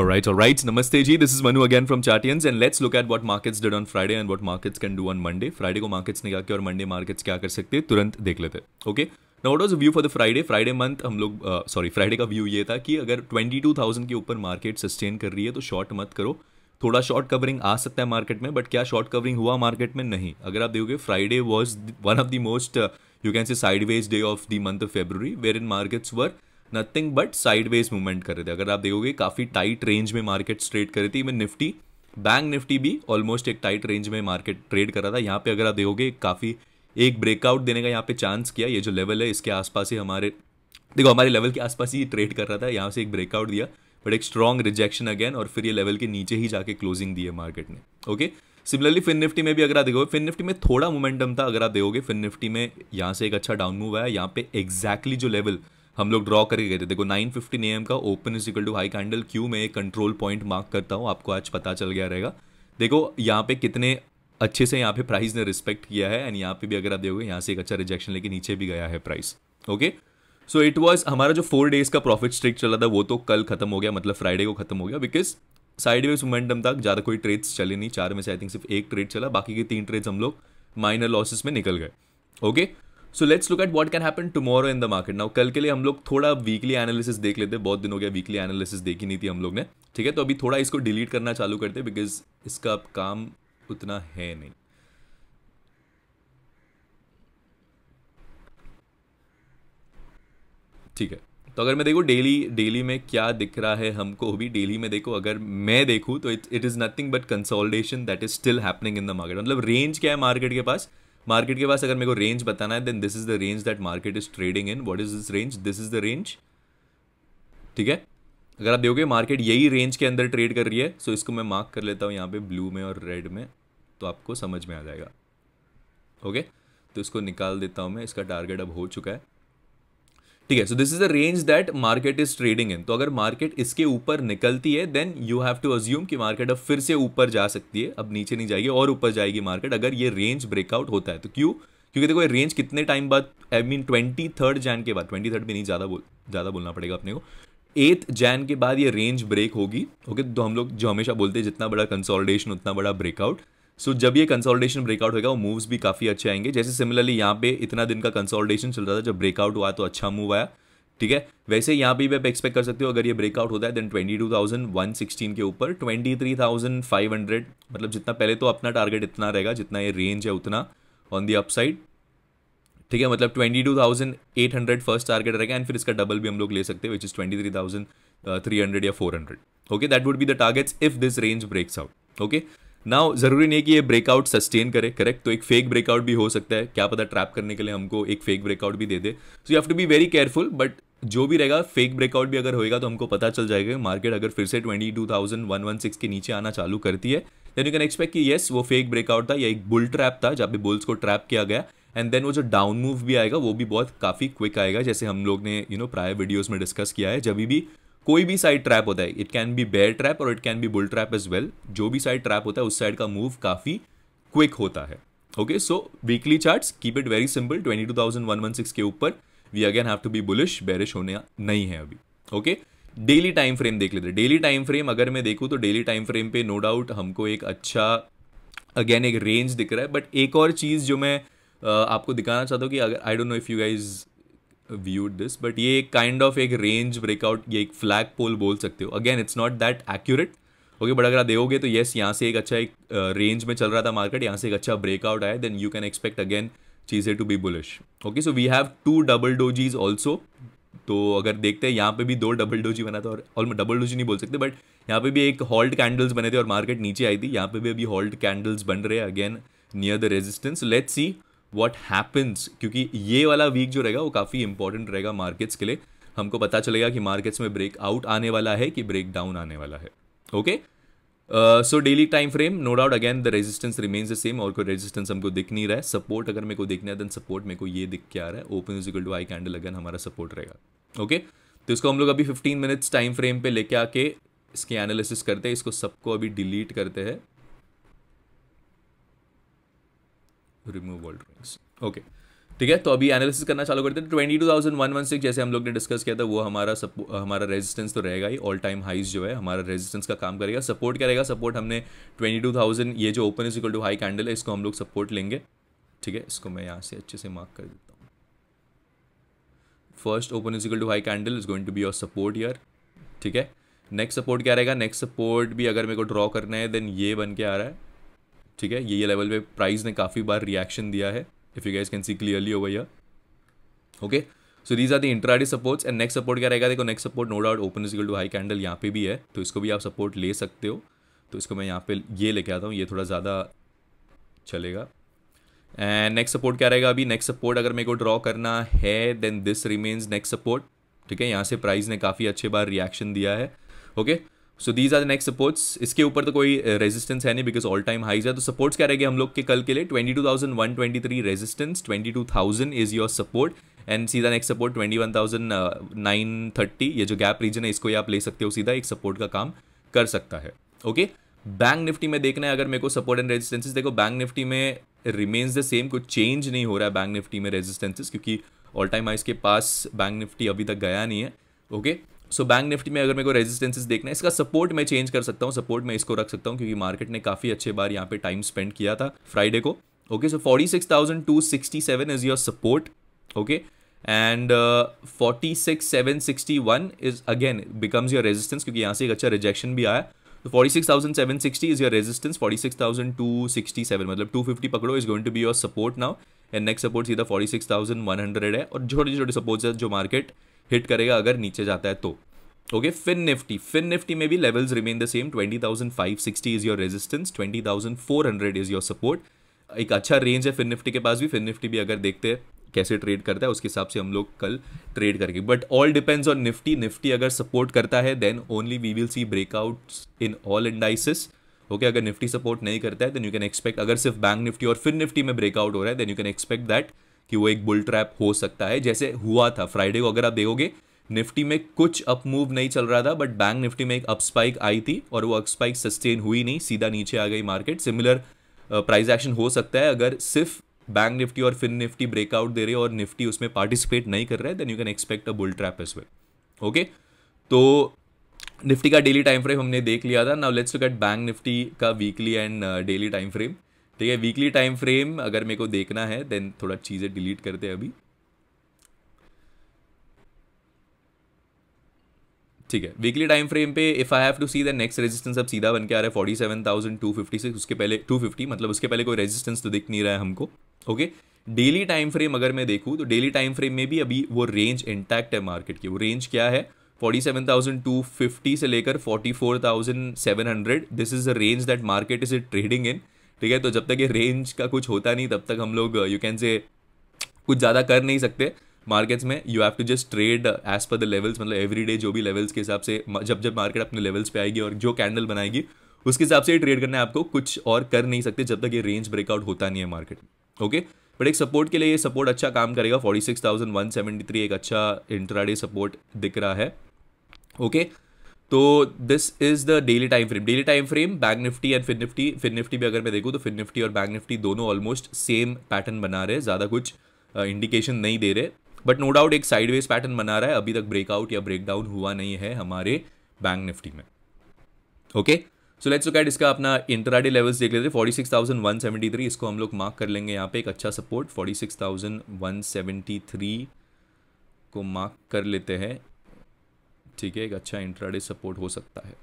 All right, all right. Namaste ji. This is Manu again from Chartians and let's look at what markets did on Friday and what markets can do on Monday. Friday ko markets ne kya किया aur Monday markets क्या कर सकते हैं तुरंत देख लेते हैं okay now what was the view for the Friday Friday month हम लोग सॉरी फ्राइडे का व्यू ये था कि अगर 22,000 के ऊपर market sustain kar rahi hai to short mat karo. थोड़ा शॉर्ट कवरिंग आ सकता है मार्केट में बट क्या शॉर्ट कवरिंग हुआ मार्केट में नहीं अगर आप देखोगे Friday was one of the most you can say sideways day of the month of February were in markets were nothing but sideways movement कर रहे थे अगर आप देखोगे काफ़ी टाइट रेंज में मार्केट ट्रेड कर रही थी इवन निफ्टी बैंक निफ्टी भी ऑलमोस्ट एक टाइट रेंज में मार्केट ट्रेड कर रहा था यहाँ पे अगर आप देखोगे काफ़ी एक ब्रेकआउट देने का यहाँ पे चांस किया ये जो लेवल है इसके आसपास ही हमारे देखो हमारे लेवल के आसपास ही ट्रेड कर रहा था यहाँ से एक ब्रेकआउट दिया बट एक स्ट्रॉन्ग रिजेक्शन अगेन और फिर ये लेवल के नीचे ही जाके क्लोजिंग दी है मार्केट ने ओके सिमिलरली फिन निफ्टी में भी अगर आप देखोगे फिन निफ्टी में थोड़ा मोमेंटम था अगर आप देखोगे फिन निफ्टी में यहाँ से एक अच्छा डाउन मूव आया यहाँ पे एग्जैक्टली exactly जो लेवल हम लोग ड्रॉ करके गए थे देखो नाइन फिफ्टी का open is equal to high candle क्यू मैं कंट्रोल पॉइंट मार्क करता हूँ आपको आज पता चल गया रहेगा देखो यहाँ पे कितने अच्छे से यहाँ पे प्राइस ने रिस्पेक्ट किया है एंड यहाँ पे भी अगर आप देखोगे यहाँ से एक अच्छा रिजेक्शन लेके नीचे भी गया है price okay so it was हमारा जो फोर डेज का प्रॉफिट स्ट्रिक चला था वो तो कल खत्म हो गया मतलब फ्राइडे को खत्म हो गया बिकॉज साइड वेज मोमेंटम तक ज़्यादा कोई ट्रेड्स चले नहीं चार में से आई थिंक सिर्फ एक ट्रेड चला बाकी के तीन ट्रेड्स हम लोग माइनर लॉसेस में निकल गए okay okay? So let's look at what can happen tomorrow in the market now कल के लिए हम लोग थोड़ा वीकली एनालिसिस देख लेते बहुत दिन हो गया वीकली एनालिसिस देखी नहीं थी हम लोग ने ठीक है तो अभी थोड़ा इसको डिलीट करना चालू करते बिकॉज इसका अब काम उतना है नहीं ठीक है तो अगर मैं देखो डेली डेली में क्या दिख रहा है हमको भी डेली में देखो अगर मैं देखूँ तो it it is nothing but consolidation that is still happening in the market मतलब रेंज क्या है मार्केट के पास मार्केट के पास अगर मेरे को रेंज बताना है then this is the range that market is trading in what is this range this is the range ठीक है अगर आप देखोगे मार्केट यही रेंज के अंदर ट्रेड कर रही है सो so इसको मैं मार्क कर लेता हूँ यहाँ पे ब्लू में और रेड में तो आपको समझ में आ जाएगा ओके okay? तो इसको निकाल देता हूँ मैं इसका टारगेट अब हो चुका है ठीक है so this is the range that market is trading in तो अगर मार्केट इसके ऊपर निकलती है then you have to assume कि मार्केट अब फिर से ऊपर जा सकती है अब नीचे नहीं जाएगी और ऊपर जाएगी मार्केट अगर ये रेंज ब्रेकआउट होता है तो क्यों क्योंकि देखो ये रेंज कितने टाइम बाद I mean twenty third Jan के बाद ट्वेंटी थर्ड भी नहीं ज़्यादा बोल ज़्यादा बोलना पड़ेगा अपने को एथ जैन के बाद ये रेंज ब्रेक होगी ओके तो हम लोग जो हमेशा बोलते हैं जितना बड़ा कंसोलिडेशन उतना बड़ा ब्रेकआउट सो so, जब ये कंसोलिडेशन ब्रेकआउट होगा वो मूव्स भी काफ़ी अच्छे आएंगे जैसे सिमिलरली यहाँ पे इतना दिन का कंसोलिडेशन चल रहा था जब ब्रेकआउट हुआ तो अच्छा मूव आया ठीक है वैसे यहाँ पे भी आप एक्सपेक्ट कर सकते हो अगर ये ब्रेकआउट होता है then twenty two thousand one sixteen के ऊपर twenty three thousand five hundred मतलब जितना पहले तो अपना टारगेट इतना रहेगा जितना ये रेंज है उतना ऑन दी अपसाइड ठीक है मतलब twenty two thousand eight hundred first target रहेगा एंड फिर इसका डबल भी हम लोग ले सकते हैं which is twenty three three thousand hundred या four hundred okay that would be the targets if this range breaks out okay ना ज़रूरी नहीं कि ये ब्रेकआउट सस्टेन करे करेक्ट तो एक फेक ब्रेकआउट भी हो सकता है क्या पता ट्रैप करने के लिए हमको एक फेक ब्रेकआउट भी दे दे so you have to be very careful but जो भी रहेगा फेक ब्रेकआउट भी अगर होएगा तो हमको पता चल जाएगा मार्केट अगर फिर से twenty two thousand one one six के नीचे आना चालू करती है देन यू कैन एक्सपेक्ट कि येस वो फेक ब्रेकआउट था या एक बुल ट्रैप था जहाँ पे बुल्स को ट्रैप किया गया एंड देन वो जो डाउन मूव भी आएगा वो भी बहुत काफ़ी क्विक आएगा जैसे हम लोग ने यू नो प्रायर वीडियोज़ में डिस्कस किया है जब भी कोई भी साइड ट्रैप होता है it can be bear trap और it can be bull trap as well जो भी साइड ट्रैप होता है उस साइड का मूव काफ़ी क्विक होता है okay so weekly charts keep it very simple twenty two thousand one one six के ऊपर we again have to be bullish bearish होने नहीं है अभी ओके डेली टाइम फ्रेम देख लेते डेली टाइम फ्रेम अगर मैं देखूँ तो डेली टाइम फ्रेम पे नो no डाउट हमको एक अच्छा अगेन एक रेंज दिख रहा है बट एक और चीज़ जो मैं आपको दिखाना चाहता हूँ कि अगर I don't know if you guys viewed this but ये एक काइंड ऑफ एक रेंज ब्रेकआउट ये एक फ्लैग पोल बोल सकते हो again it's not that accurate okay but अगर आप देखोगे तो येस यहाँ से एक अच्छा एक रेंज में चल रहा था मार्केट यहाँ से एक अच्छा ब्रेकआउट आया then you can expect again चीज़ें to be bullish okay so we have to double dojis also तो अगर देखते हैं यहाँ पे भी दो डबल डोजी बना था और ऑलमोस्ट डबल डोजी नहीं बोल सकते बट यहाँ पे भी एक हॉल्ट कैंडल्स बने थे और मार्केट नीचे आई थी यहाँ पे भी अभी हॉल्ट कैंडल्स बन रहे हैं again near the resistance let's see what happens क्योंकि ये वाला वीक जो रहेगा वो काफ़ी इंपॉर्टेंट रहेगा मार्केट्स के लिए हमको पता चलेगा कि मार्केट्स में ब्रेक आउट आने वाला है कि ब्रेक डाउन आने वाला है okay so daily time frame no doubt again the resistance remains the same और कोई रेजिस्टेंस हमको दिख नहीं रहा है सपोर्ट अगर मेरे को देखना है देन सपोर्ट मेरे को ये दिख के आ रहा है open is equal to high candle again हमारा सपोर्ट रहेगा ओके तो इसको हम लोग अभी 15 मिनट्स टाइम फ्रेम पे लेके आके इसके एनालिसिस करते हैं इसको सबको अभी डिलीट करते हैं रिमूव ऑल ड्रॉइंग्स ओके ठीक है तो अभी एनालिसिस करना चालू करते हैं twenty two thousand one one six जैसे हम लोग ने डिस्कस किया था वो हमारा सप हमारा रेजिस्टेंस तो रहेगा ही ऑल टाइम हाइज जो है हमारा रेजिस्टेंस का काम करेगा सपोर्ट क्या रहेगा सपोर्ट हमने ट्वेंटी टू थाउजेंड ये जो open is equal to high candle है इसको हम लोग सपोर्ट लेंगे ठीक है इसको मैं यहाँ से अच्छे से मार्क कर देता हूँ first open is equal to high candle is going to be your support here ठीक है नेक्स्ट सपोर्ट क्या रहेगा नेक्स्ट सपोर्ट भी अगर मेरे को ड्रॉ करना है देन ये बन के आ रहा है ठीक है ये ये लेवल पे प्राइस ने काफ़ी बार रिएक्शन दिया है if you guys can see clearly over here okay so these are the intraday supports and next support क्या रहेगा देखो next support no doubt open is equal to high candle यहाँ पे भी है तो इसको भी आप सपोर्ट ले सकते हो तो इसको मैं यहाँ पे ये लेके आता हूँ ये थोड़ा ज़्यादा चलेगा एंड नेक्स्ट सपोर्ट क्या रहेगा अभी नेक्स्ट सपोर्ट अगर मेरे को ड्रॉ करना है then this remains next support ठीक है यहाँ से प्राइस ने काफ़ी अच्छे बार रिएक्शन दिया है okay okay? So these are the next supports इसके ऊपर तो कोई रेजिस्टेंस uh, है नहीं बिकॉज ऑल टाइम हाईज है तो सपोर्ट्स क्या रहेगा हम लोग के कल के लिए twenty two thousand one twenty three resistance twenty two thousand is your support and सीधा next support twenty one thousand nine thirty ये जो गैप रीजन है इसको ही आप ले सकते हो सीधा एक सपोर्ट का काम कर सकता है ओके बैंक निफ्टी में देखना है अगर मेरे को सपोर्ट एंड रेजिस्टेंसेस देखो बैंक निफ्टी में रिमेन्स द सेम कुछ चेंज नहीं हो रहा है बैंक निफ्टी में रेजिस्टेंसिस क्योंकि ऑल टाइम हाइज के पास बैंक निफ्टी अभी तक गया नहीं है okay okay? So Bank Nifty में अगर मेरे को रेजिस्टेंसेस देखना है इसका सपोर्ट मैं चेंज कर सकता हूँ सपोर्ट मैं इसको रख सकता हूँ क्योंकि मार्केट ने काफ़ी अच्छे बार यहाँ पे टाइम स्पेंड किया था फ्राइडे को okay so forty six thousand two sixty seven is your support okay and forty six seven sixty one is again becomes your resistance क्योंकि यहाँ से एक अच्छा रिजेक्शन भी आया तो forty six thousand seven sixty is your resistance forty six thousand two sixty seven मतलब two fifty पकड़ो is going to be your support now and next support सीधा forty six thousand one hundred है और छोटे छोटे supports है जो market hit करेगा अगर नीचे जाता है तो okay Fin Nifty Fin Nifty में भी levels remain the same twenty thousand five sixty is your resistance hundred is your support एक अच्छा रेंज है फिन निफ्टी के पास भी फिन निफ्टी भी अगर देखते हैं कैसे ट्रेड करता है उसके हिसाब से हम लोग कल ट्रेड करेंगे but all depends on Nifty Nifty अगर सपोर्ट करता है then only we will see breakout in all indices okay अगर निफ्टी सपोर्ट नहीं करता है देन यू कैन एक्सपेक्ट अगर सिर्फ बैंक निफ्टी और फिर निफ्टी में ब्रेकआउट हो रहा है then you can expect that कि वो एक बुल ट्रैप हो सकता है जैसे हुआ था फ्राइडे को अगर आप देखोगे निफ्टी में कुछ अप मूव नहीं चल रहा था बट बैंक निफ्टी में एक अप स्पाइक आई थी और वो अप स्पाइक सस्टेन हुई नहीं सीधा नीचे आ गई मार्केट सिमिलर प्राइस एक्शन हो सकता है अगर सिर्फ बैंक निफ्टी और फिन निफ्टी ब्रेकआउट दे रहे और निफ्टी उसमें पार्टिसिपेट नहीं कर रहे then you can expect a bull trap इस वे ओके तो निफ्टी का डेली टाइम फ्रेम हमने देख लिया था now let's look at bank Nifty का weekly and daily time frame ठीक है वीकली टाइम फ्रेम अगर मेरे को देखना है देन थोड़ा चीज़ें डिलीट करते हैं अभी ठीक है वीकली टाइम फ्रेम पे if I have to see the next resistance अब सीधा बन के आ रहा है forty seven thousand two fifty six उसके पहले टू फिफ्टी मतलब उसके पहले कोई रेजिस्टेंस तो दिख नहीं रहा है हमको ओके डेली टाइम फ्रेम अगर मैं देखूँ तो डेली टाइम फ्रेम में भी अभी वो रेंज इंटैक्ट है मार्केट की वो रेंज क्या है 47,250 से लेकर 44,700 this is the range that market is trading in ठीक है तो जब तक ये रेंज का कुछ होता नहीं तब तक हम लोग यू कैन से कुछ ज़्यादा कर नहीं सकते मार्केट्स में you have to just trade as per the levels मतलब एवरी डे जो भी लेवल्स के हिसाब से जब जब मार्केट अपने लेवल्स पे आएगी और जो कैंडल बनाएगी उसके हिसाब से ट्रेड करना है आपको कुछ और कर नहीं सकते जब तक ये रेंज ब्रेकआउट होता नहीं है मार्केट में ओके बट एक सपोर्ट के लिए ये सपोर्ट अच्छा काम करेगा 46,173 एक अच्छा इंट्राडे सपोर्ट दिख रहा है ओके okay? तो this is the daily time frame daily time frame bank Nifty and Fin Nifty Fin Nifty भी अगर मैं देखूँ तो फिन निफ्टी और बैंक निफ्टी दोनों ऑलमोस्ट सेम पैटर्न बना रहे हैं ज़्यादा कुछ इंडिकेशन uh, नहीं दे रहे बट नो डाउट एक साइडवेज पैटर्न बना रहा है अभी तक ब्रेकआउट या ब्रेकडाउन हुआ नहीं है हमारे बैंक निफ्टी में ओके सो लेट्स कैट इसका अपना इंटराडे लेवल्स देख लेते हैं forty six thousand one seventy three इसको हम लोग मार्क कर लेंगे यहाँ पे एक अच्छा support forty six thousand one three को मार्क कर लेते हैं ठीक है एक अच्छा इंट्राडे सपोर्ट हो सकता है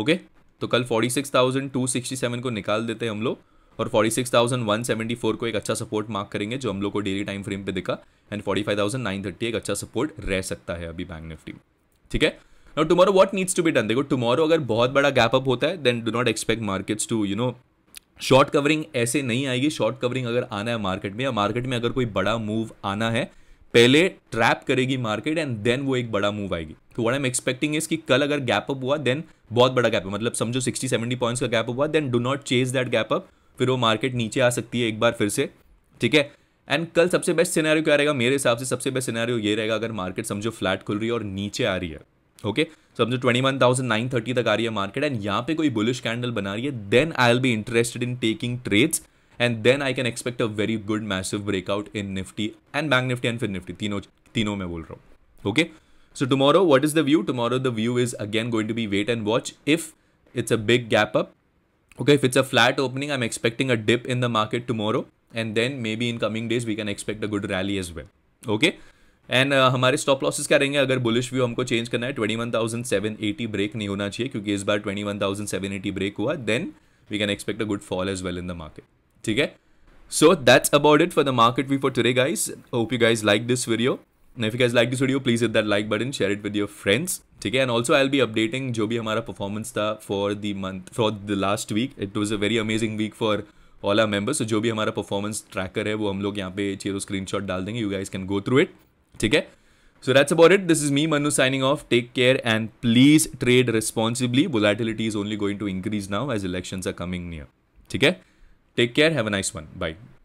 ओके तो कल 46,267 को निकाल देते हैं हम लोग और 46,174 को एक अच्छा सपोर्ट मार्क करेंगे जो हम लोग को डेली टाइम फ्रेम पे दिखा एंड 45,930 एक अच्छा सपोर्ट रह सकता है अभी बैंक निफ्टी में ठीक है now tomorrow what needs to be done देखो टुमारो अगर बहुत बड़ा गैप अप होता है then do not expect markets to you know short covering ऐसे नहीं आएगी शॉर्ट कवरिंग अगर आना है मार्केट में या मार्केट में अगर कोई बड़ा मूव आना है पहले ट्रैप करेगी मार्केट एंड देन वो एक बड़ा मूव आएगी तो what I am expecting is कि कल अगर गैप अप हुआ देन बहुत बड़ा गैप है मतलब समझो 60 70 पॉइंट्स का गैप अप हुआ then do not chase that gap up फिर वो मार्केट नीचे आ सकती है एक बार फिर से ठीक है एंड कल सबसे बेस्ट सिनेरियो क्या रहेगा मेरे हिसाब से सबसे बेस्ट सिनेरियो ये रहेगा अगर मार्केट समझो फ्लैट खुल रही है और नीचे आ रही है ओके समझो twenty one thousand nine thirty तक आ रही है मार्केट एंड यहाँ पे कोई बुलिश कैंडल बना रही है then I will be interested in taking trades and then I can expect a very good massive breakout in Nifty and Bank Nifty and Fin Nifty. Tino, Tino, I'm saying. Okay. So tomorrow, what is the view? Tomorrow, the view is again going to be wait and watch. If it's a big gap up, okay. If it's a flat opening, I'm expecting a dip in the market tomorrow, and then maybe in coming days we can expect a good rally as well. Okay. And uh, stop stop losses क्या रहेंगे bullish view, view हमको change करना है break one thousand seven eighty break नहीं होना चाहिए क्योंकि इस बार twenty one thousand seven eighty break हुआ देन वी कैन ठीक है so that's about it for the market view for today, guys. Hope you guys like this video. And if you guys like this video, please hit that like share it with with friends ठीक है and also I be updating जो भी हमारा performance था for the month for the last week it was a very amazing week for all our members जो भी हमारा performance tracker है वो हम लोग यहाँ पे चेरो स्क्रीन शॉट डाल देंगे you guys can go through it ठीक है so that's about it this is me Manu signing off take care and please trade responsibly volatility is only going to increase now as election are coming near ठीक है Take care. Have a nice one. Bye.